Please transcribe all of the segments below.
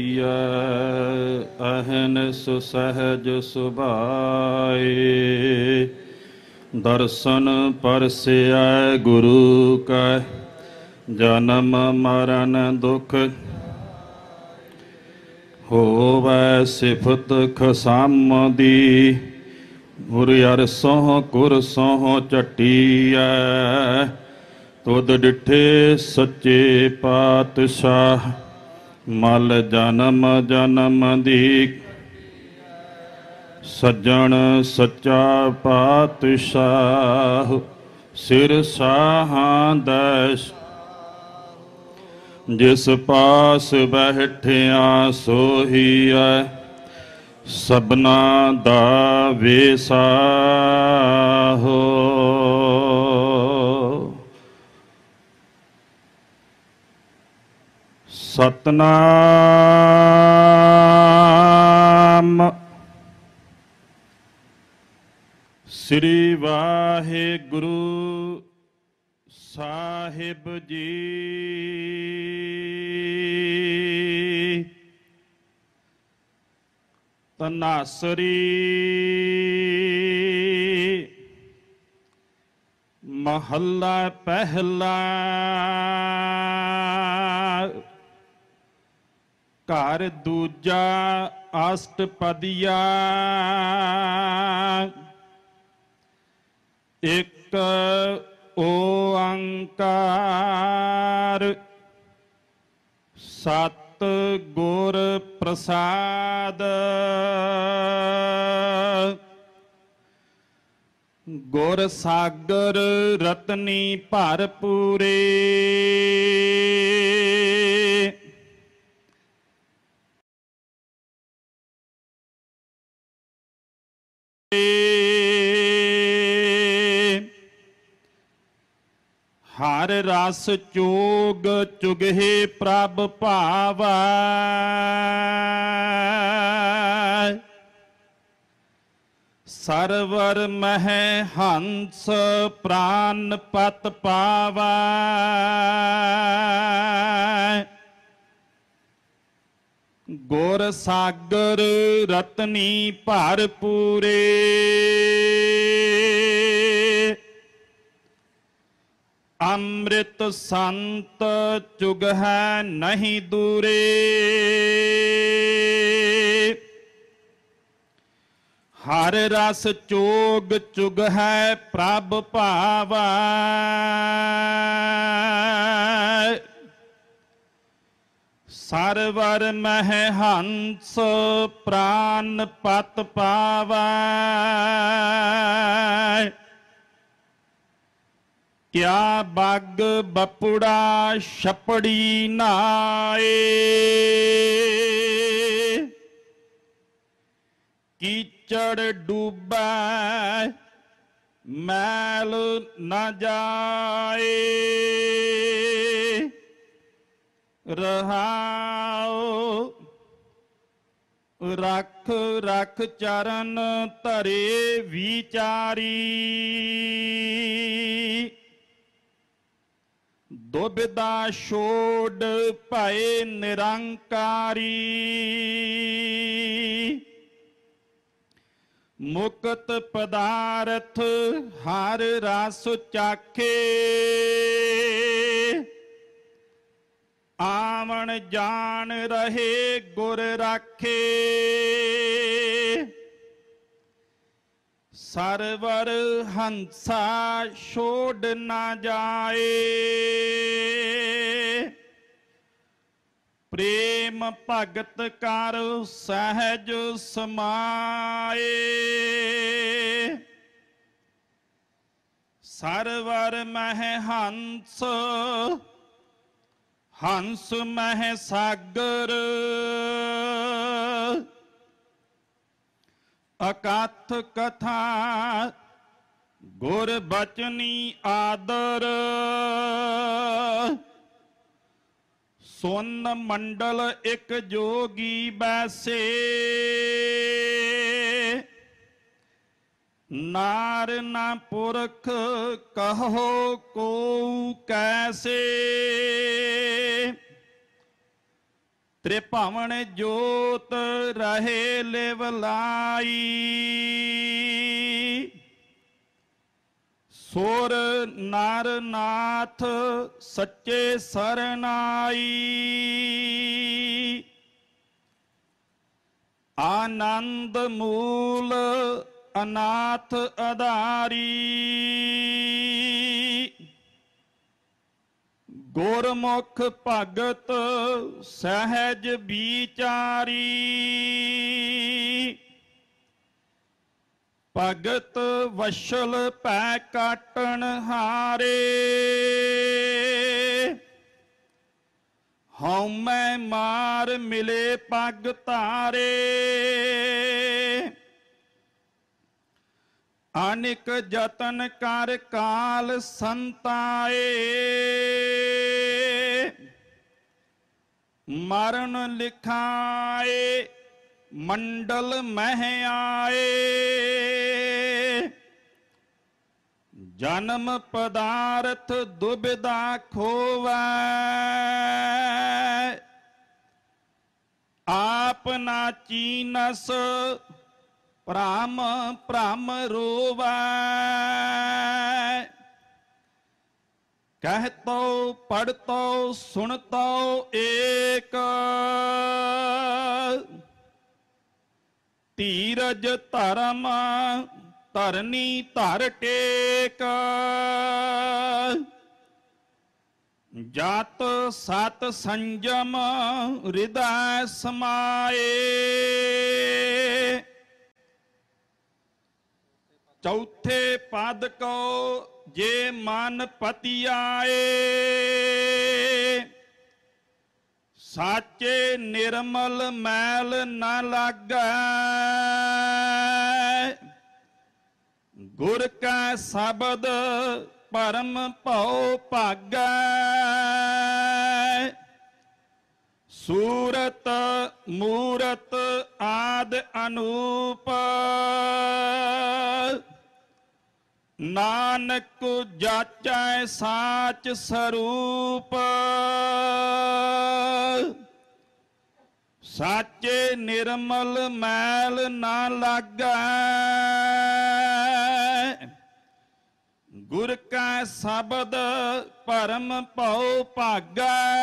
ਅਹਨ ਸੁਸਹਜ ਸੁਭਾਏ ਦਰਸ਼ਨ ਪਰਸਿਐ ਗੁਰੂ ਕੈ ਜਨਮ ਮਰਨ ਦੁਖ ਹੋਵੈ ਸਿਫਤ ਖਸਮ ਦੀ ਗੁਰ ਅਰ ਸੋਹ ਕੁਰ ਸੋਹ ਚਟੀਐ ਤੁਧ ਡਿਠੇ ਸੱਚੇ ਪਾਤਸ਼ਾਹ ਮਲ ਜਨਮ ਜਨਮ ਦੀ ਸੱਜਣ ਸੱਚਾ ਪਾਤਸ਼ਾਹ ਸਿਰ ਸਾਹਾਂ ਦਸ ਜਿਸ ਪਾਸ ਬਹਿਠਿਆ ਸੋਹੀਐ ਸਬਨਾ ਦਾ ਵੇਸਾ ਸਤਨਾਮ ਸ੍ਰੀ ਵਾਹਿਗੁਰੂ ਸਾਹਿਬ ਜੀ ਤਨਾਸਰੀ ਮਹੱਲਾ ਪਹਿਲਾ ਘਰ ਦੂਜਾ ਅਸ਼ਟਪਦੀਆ ਇੱਕ ਓੰਕਾਰ ਸਤ ਗੁਰ ਪ੍ਰਸਾਦ ਗੁਰ ਸਾਗਰ ਰਤਨੀ ਭਰਪੂਰੇ ਹਰ ਰਸ ਚੋਗ ਚੁਗਹਿ ਪ੍ਰਭ ਭਾਵੈ ਸਰਵਰ ਮਹਿ ਹੰਸ ਪ੍ਰਾਨ ਪਤ ਪਾਵੈ ਗੁਰ ਸਾਗਰ ਰਤਨੀ ਭਰ ਪੂਰੇ ਅੰਮ੍ਰਿਤ ਸੰਤ ਚੁਗ ਹੈ ਨਹੀਂ ਦੂਰੇ ਹਰ ਰਸ ਚੋਗ ਚੁਗ ਹੈ ਪ੍ਰਭ ਭਾਵਾ ਸਰਵਰ ਮਹਿ ਹੰਸ ਪ੍ਰਾਨ ਪਤ ਪਾਵੈ ਕਿਆ ਬੱਗ ਬਪੁੜਾ ਛਪੜੀ ਨਾਏ ਕੀਚੜ ਡੂਬੈ ਮੈਲ ਨਾ ਜਾਏ ਰਹਾਉ ਰਖ ਰਖ ਚਰਨ ਧਰੇ ਵਿਚਾਰੀ ਦੁਬਿਦਾ ਛੋੜ ਭਏ ਨਿਰੰਕਾਰੀ ਮੁਕਤ ਪਦਾਰਥ ਹਰ ਰਸ ਚਾਖੇ ਆਵਣ ਜਾਣ ਰਹੇ ਗੁਰ ਰਾਖੇ ਸਰਵਰ ਹੰਸਾ ਛੋੜ ਨਾ ਜਾਏ ਪ੍ਰੇਮ ਭਗਤ ਕਰ ਸਹਿਜ ਸਮਾਏ ਸਰਵਰ ਮਹ ਹੰਸ ਹੰਸ ਮਹਿ ਸਾਗਰ ਅਕਥ ਕਥਾ ਗੁਰ ਬਚਨੀ ਆਦਰ ਸੁਨ ਮੰਡਲ ਇੱਕ ਜੋਗੀ ਬੈਸੇ ਨਾਰ ਨਾ ਪੁਰਖ ਕਹੋ ਕੋ ਕੈਸੇ ਤ੍ਰਿਪਵਣ ਭਵਨ ਜੋਤ ਰਹੇ ਲਿਵ ਲਾਈ ਸੁਰ ਨਰ ਨਾਥ ਸੱਚੇ ਸਰਨਾਈ ਆਨੰਦ ਮੂਲ ਅਨਾਥ ਆਧਾਰੀ ਗੁਰਮੁਖ ਭਗਤ ਸਹਿਜ ਵਿਚਾਰੀ ਭਗਤ ਵਸ਼ਲ ਪੈ ਕਾਟਣ ਹਾਰੇ ਹਉ ਮੈਂ ਮਾਰ ਮਿਲੇ ਪਗ ਧਾਰੇ ਅਨਿਕ ਯਤਨ ਕਰ ਕਾਲ ਸੰਤਾਏ ਮਰਨ ਲਿਖਾਏ ਮੰਡਲ ਮਹਿ ਆਏ ਜਨਮ ਪਦਾਰਥ ਦੁਬਿਦਾ ਖੋਵੈ ਆਪਨਾ ਚੀਨਸ ਪ੍ਰਾਮ ਭ੍ਰਮ ਰੋਵੈ ਕਹਤੋ ਪੜਤੋ ਸੁਣਤੋ ਏਕ ਧੀਰਜ ਧਰਮ ਧਰਨੀ ਧਰ ਟੇਕ ਜਤ ਸਤ ਸੰਜਮ ਹਿਰਦੈ ਸਮਾਏ ਚੌਥੇ ਪਦ ਕੋ ਜੇ ਮਨ ਪਤੀ ਆਏ ਸਾਚੇ ਨਿਰਮਲ ਮੈਲ ਨਾ ਲਾਗੈ ਗੁਰ ਕਾ ਸ਼ਬਦ ਪਰਮ ਭਉ ਭਾਗੈ ਸੂਰਤ ਮੂਰਤ ਆਦ ਅਨੂਪ ਨਾਨਕ ਜਾਚੈ ਸਾਚ ਸਰੂਪ ਸਾਚੇ ਨਿਰਮਲ ਮੈਲ ਨਾ ਲਾਗੈ ਗੁਰ ਕਾ ਸ਼ਬਦ ਪਰਮ ਭਉ ਭਾਗੈ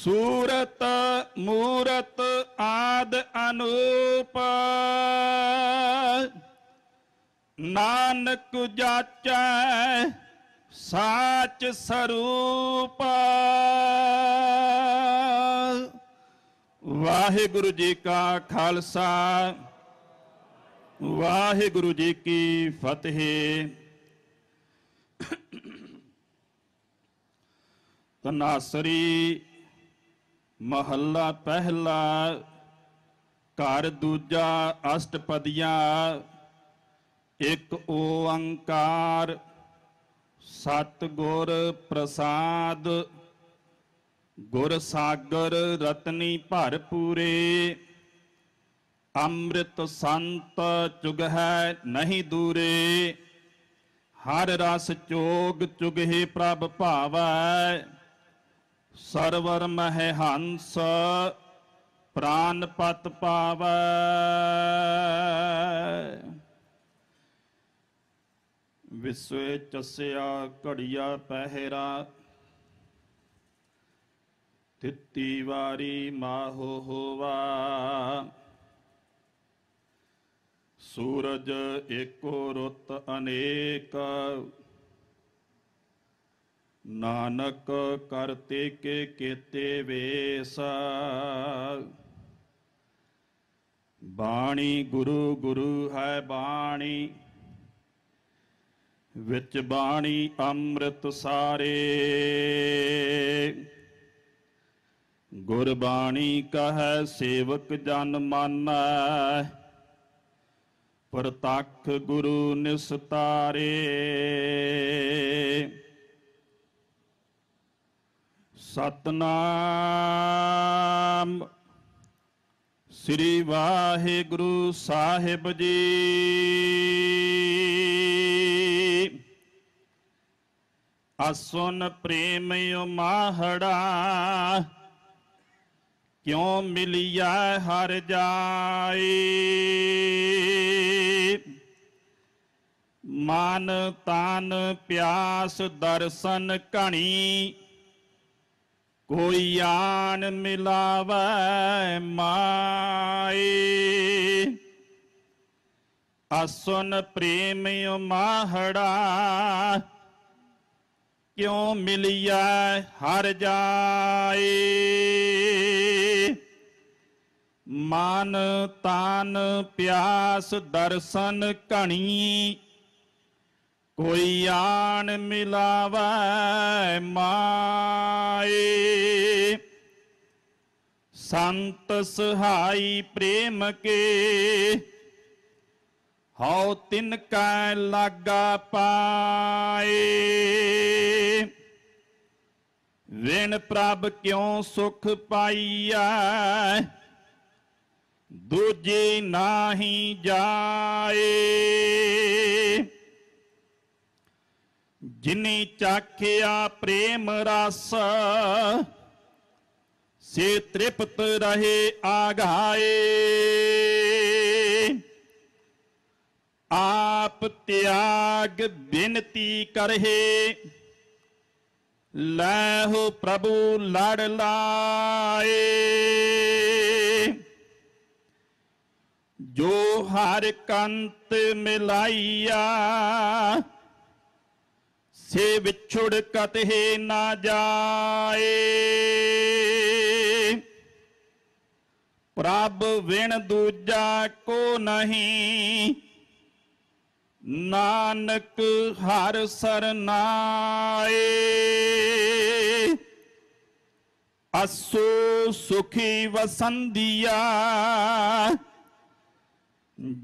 ਸੂਰਤ ਮੂਰਤ ਆਦ ਅਨੂਪਾ ਨਾਨਕ ਜਾਚੈ ਸਾਚ ਸਰੂਪ ਵਾਹਿਗੁਰੂ ਜੀ ਕਾ ਖਾਲਸਾ ਵਾਹਿਗੁਰੂ ਜੀ ਕੀ ਫਤਿਹ ਤਨਾਸਰੀ ਮਹੱਲਾ ਪਹਿਲਾ ਘਰ ਦੂਜਾ ਅਸ਼ਟਪਦੀਆਂ ਇੱਕ ਓੰਕਾਰ ਸਤਗੁਰ ਪ੍ਰਸਾਦ ਗੁਰ ਸਾਗਰ ਰਤਨੀ ਭਰਪੂਰੇ ਅੰਮ੍ਰਿਤ ਸੰਤ ਚੁਗ ਹੈ ਨਹੀਂ ਦੂਰੇ ਹਰ ਰਸ ਚੋਗ ਚੁਗਹਿ ਪ੍ਰਭ ਭਾਵੈ ਸਰਵਰ ਮਹਿ ਹੰਸ ਪ੍ਰਾਨ ਪਤ ਪਾਵੈ ਵਿਸਵੇ ਚਸਿਆ ਘੜੀਆ ਪਹਿਰਾ ਤਿੱਤੀ ਵਾਰੀ ਮਾਹੋ ਹੋਵਾ ਸੂਰਜ ਏਕੋ ਰੁੱਤ ਅਨੇਕ ਨਾਨਕ ਕਰਤੇ ਕੇ ਕੇਤੇ ਵੇਸ ਬਾਣੀ ਗੁਰੂ ਗੁਰੂ ਹੈ ਬਾਣੀ ਵਿੱਚ ਬਾਣੀ ਅੰਮ੍ਰਿਤ ਸਾਰੇ ਗੁਰਬਾਣੀ ਕਹੈ ਸੇਵਕ ਜਨ ਮਾਨੈ ਪ੍ਰਤੱਖ ਗੁਰੂ ਨਿਸਤਾਰੇ ਸਤਨਾਮ ਸ੍ਰੀ ਵਾਹਿਗੁਰੂ ਸਾਹਿਬ ਜੀ ਅਸੁਨ ਪ੍ਰੇਮ ਉਮਾਹੜਾ ਕਿਉ ਮਿਲਿਆ ਹਰ ਜਾਏ ਮਨ ਤਨ ਪਿਆਸ ਦਰਸ਼ਨ ਕਣੀ ਕੋਈ ਆਨ ਮਿਲਾਵੇ ਮਾਏ ਅਸੁਨ ਪ੍ਰੇਮ ਉਮਾਹੜਾ ਕਿਉ ਮਿਲਿਆ ਹਰ ਜਾਏ ਮਨ ਤਾਨ ਪਿਆਸ ਦਰਸ਼ਨ ਘਣੀ ਕੋਈ ਆਣ ਮਿਲਾਵੇ ਮਾਏ ਸੰਤ ਸਹਾਈ ਪ੍ਰੇਮ ਕੇ ਹਉ ਤਿਨ ਕੈ ਲਾਗਾ ਪਾਏ ਵਿਣ ਪ੍ਰਭ ਕਿਉ ਸੁਖ ਪਾਈਐ ਦੂਜੀ ਨਾਹੀ ਜਾਏ ਜਿਨੀ ਚਾਖਿਆ ਪ੍ਰੇਮ ਰਸ ਸੇ ਤ੍ਰਿਪਤ ਰਹੇ ਆਗਾਏ ਆਪ ਤਿਆਗ ਬਿਨਤੀ ਕਰਹੇ ਹੋ ਪ੍ਰਭੂ ਲੜ ਲਾਏ ਜੋ ਹਰ ਕੰਤ ਮਿਲਾਈਆ ਸੇ ਵਿਛੜ ਕਤਹੇ ਨਾ ਜਾਏ ਪ੍ਰਭ ਵਿਣ ਦੂਜਾ ਕੋ ਨਹੀਂ ਨਾਨਕ ਹਰ ਸਰਨਾਏ ਅਸੂ ਸੁਖੀ ਵਸੰਦੀਆ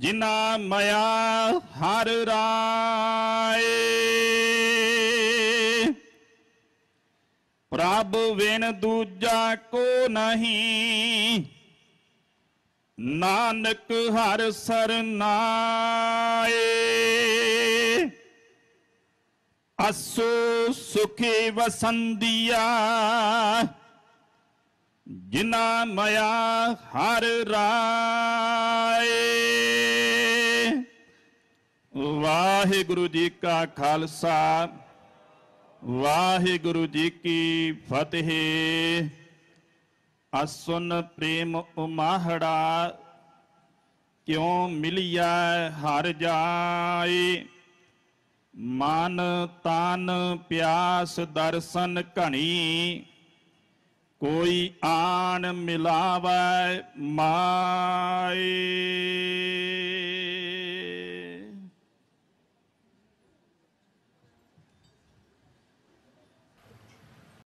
ਜਿਨਾ ਮਇਆ ਹਰ ਰਾਏ ਪ੍ਰਭ ਵਿਨ ਦੂਜਾ ਕੋ ਨਹੀਂ ਨਾਨਕ ਹਰ ਸਰਨਾਏ ਅਸੂ ਸੁਖੀ ਵਸੰਦੀਆ ਜਿਨਾ ਮਇਆ ਹਰ ਰਾਏ ਵਾਹਿਗੁਰੂ ਜੀ ਕਾ ਖਾਲਸਾ ਵਾਹਿਗੁਰੂ ਜੀ ਕੀ ਫਤਿਹ ਅਸੁਨ ਪ੍ਰੇਮ ਉਮਾਹੜਾ ਕਿਉ ਮਿਲਿਆ ਹਰ ਜਾਏ ਮਨ ਤਨ ਪਿਆਸ ਦਰਸ਼ਨ ਘਣੀ ਕੋਈ ਆਣ ਮਿਲਾਵੇ ਮਾਏ